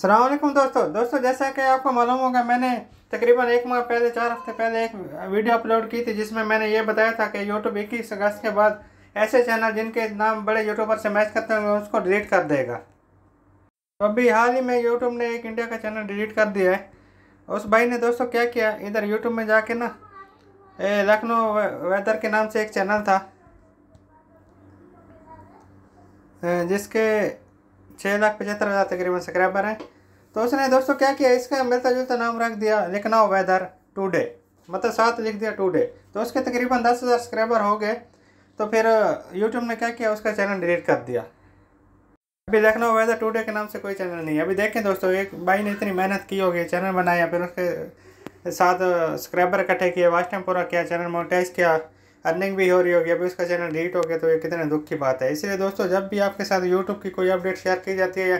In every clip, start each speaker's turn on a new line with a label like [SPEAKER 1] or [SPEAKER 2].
[SPEAKER 1] सलामकुम दोस्तों दोस्तों जैसा कि आपको मालूम होगा मैंने तकरीबन एक माह पहले चार हफ्ते पहले एक वीडियो अपलोड की थी जिसमें मैंने ये बताया था कि यूट्यूब इक्कीस अगस्त के बाद ऐसे चैनल जिनके नाम बड़े यूट्यूबर से मैच करते हैं उसको डिलीट कर देगा तो अभी हाल ही में यूट्यूब ने एक इंडिया का चैनल डिलीट कर दिया है उस भाई ने दोस्तों क्या किया इधर यूट्यूब में जाके ना लखनऊ वेदर के नाम से एक चैनल था जिसके छः लाख पचहत्तर हज़ार तकरीबन सब्सक्राइबर हैं तो उसने दोस्तों क्या किया इसका मिलता जुलता नाम रख दिया लिखना हो वेदर डे मतलब साथ लिख दिया डे तो उसके तकरीबन दस हज़ार सब्सक्राइबर हो गए तो फिर यूट्यूब ने क्या किया उसका चैनल डिलीट कर दिया अभी लखनऊ वेदर टुडे के नाम से कोई चैनल नहीं है अभी देखें दोस्तों एक भाई ने इतनी मेहनत की होगी चैनल बनाया फिर उसके साथ सब्सक्राइबर इकट्ठे किए वास्ट टाइम पूरा किया चैनल मोनिटाइज किया अर्निंग भी हो रही होगी अभी उसका चैनल डिलीट हो गया तो ये कितने दुख की बात है इसलिए दोस्तों जब भी आपके साथ यूट्यूब की कोई अपडेट शेयर की जाती है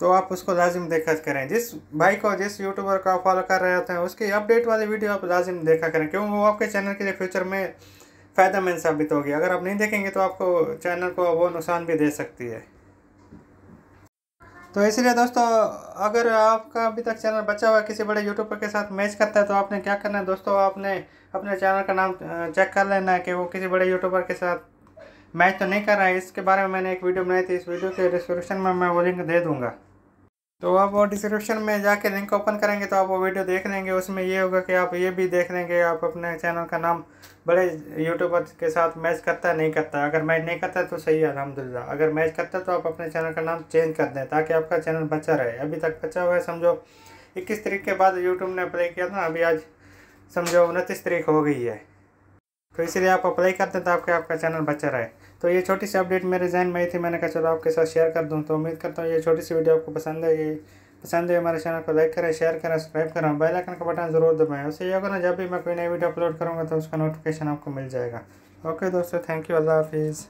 [SPEAKER 1] तो आप उसको लाजिम देखा करें जिस भाई को जिस यूट्यूबर को आप फॉलो कर रहे होते हैं उसकी अपडेट वाली वीडियो आप लाजिम देखा करें क्यों वो आपके चैनल के लिए फ्यूचर में फ़ायदा मंद साबित होगी अगर आप नहीं देखेंगे तो आपको चैनल को वो नुकसान भी दे सकती है तो इसलिए दोस्तों अगर आपका अभी तक चैनल बचा हुआ किसी बड़े यूट्यूबर के साथ मैच करता है तो आपने क्या करना है दोस्तों आपने अपने चैनल का नाम चेक कर लेना है कि वो किसी बड़े यूट्यूबर के साथ मैच तो नहीं कर रहा है इसके बारे में मैंने एक वीडियो बनाई थी इस वीडियो के डिस्क्रिप्शन में मैं वो लिंक दे दूँगा तो आप वो डिस्क्रिप्शन में जाके लिंक ओपन करेंगे तो आप वो वीडियो देख लेंगे उसमें ये होगा कि आप ये भी देख लेंगे आप अपने चैनल का नाम बड़े यूट्यूबर के साथ मैच करता है नहीं करता अगर मैच नहीं करता तो सही है अलहमदिल्ला अगर मैच करता है तो आप अपने चैनल का नाम चेंज कर दें ताकि आपका चैनल बचा रहे अभी तक बचा हुआ है समझो इक्कीस तरीक के बाद यूट्यूब ने अप्लाई किया था अभी आज समझो उनतीस तरीक हो गई है तो इसलिए आप अप्लाई करते हैं तो आपके आपका चैनल बचा रहे तो ये छोटी सी अपडेट मेरे जहन में ही थी मैंने कहा चलो आपके साथ शेयर कर दूँ तो उम्मीद करता हूँ ये छोटी सी वीडियो आपको पसंद है ये पसंद है हमारे चैनल को लाइक करें शेयर करें सब्सक्राइब करें बेल आइकन का बटन जरूर दबाएं उससे यह करना जब भी मैं कोई नई वीडियो अपलोड करूँगा तो उसका नोटिफिकेशन आपको मिल जाएगा ओके दोस्तों थैंक यू अल्लाह हाफिज़